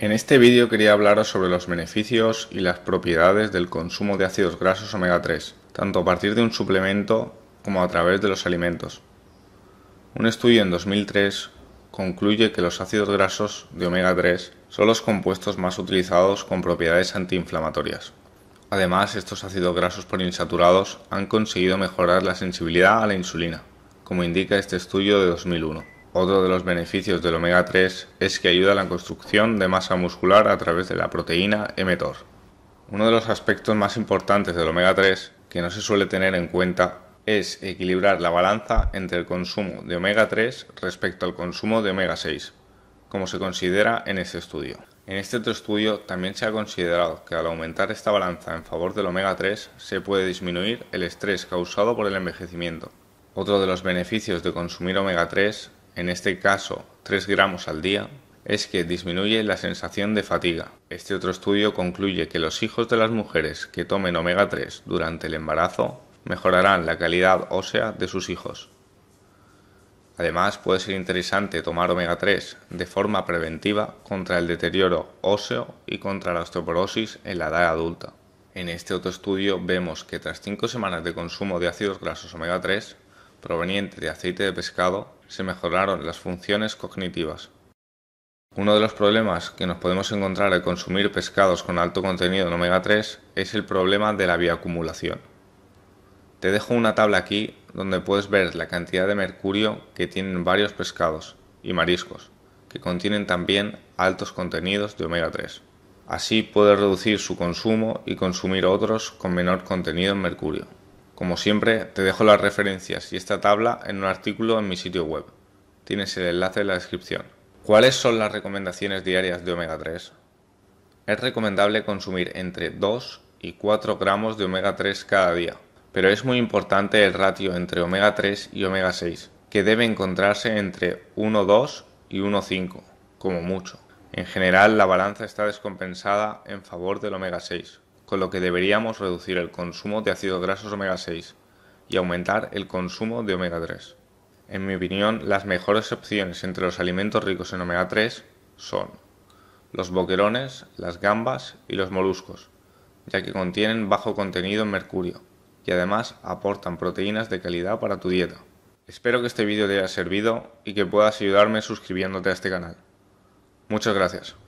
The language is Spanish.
En este vídeo quería hablaros sobre los beneficios y las propiedades del consumo de ácidos grasos omega 3, tanto a partir de un suplemento como a través de los alimentos. Un estudio en 2003 concluye que los ácidos grasos de omega 3 son los compuestos más utilizados con propiedades antiinflamatorias. Además, estos ácidos grasos poliinsaturados han conseguido mejorar la sensibilidad a la insulina, como indica este estudio de 2001. Otro de los beneficios del omega 3 es que ayuda a la construcción de masa muscular a través de la proteína mTOR. Uno de los aspectos más importantes del omega 3 que no se suele tener en cuenta es equilibrar la balanza entre el consumo de omega 3 respecto al consumo de omega 6, como se considera en este estudio. En este otro estudio también se ha considerado que al aumentar esta balanza en favor del omega 3 se puede disminuir el estrés causado por el envejecimiento. Otro de los beneficios de consumir omega 3 en este caso 3 gramos al día, es que disminuye la sensación de fatiga. Este otro estudio concluye que los hijos de las mujeres que tomen omega 3 durante el embarazo mejorarán la calidad ósea de sus hijos. Además, puede ser interesante tomar omega 3 de forma preventiva contra el deterioro óseo y contra la osteoporosis en la edad adulta. En este otro estudio vemos que tras 5 semanas de consumo de ácidos grasos omega 3 provenientes de aceite de pescado, se mejoraron las funciones cognitivas. Uno de los problemas que nos podemos encontrar al consumir pescados con alto contenido en omega 3 es el problema de la bioacumulación. Te dejo una tabla aquí donde puedes ver la cantidad de mercurio que tienen varios pescados y mariscos, que contienen también altos contenidos de omega 3. Así puedes reducir su consumo y consumir otros con menor contenido en mercurio. Como siempre, te dejo las referencias y esta tabla en un artículo en mi sitio web. Tienes el enlace en la descripción. ¿Cuáles son las recomendaciones diarias de omega 3? Es recomendable consumir entre 2 y 4 gramos de omega 3 cada día, pero es muy importante el ratio entre omega 3 y omega 6, que debe encontrarse entre 1,2 y 1,5, como mucho. En general, la balanza está descompensada en favor del omega 6 con lo que deberíamos reducir el consumo de ácidos grasos omega 6 y aumentar el consumo de omega 3. En mi opinión, las mejores opciones entre los alimentos ricos en omega 3 son los boquerones, las gambas y los moluscos, ya que contienen bajo contenido en mercurio y además aportan proteínas de calidad para tu dieta. Espero que este vídeo te haya servido y que puedas ayudarme suscribiéndote a este canal. Muchas gracias.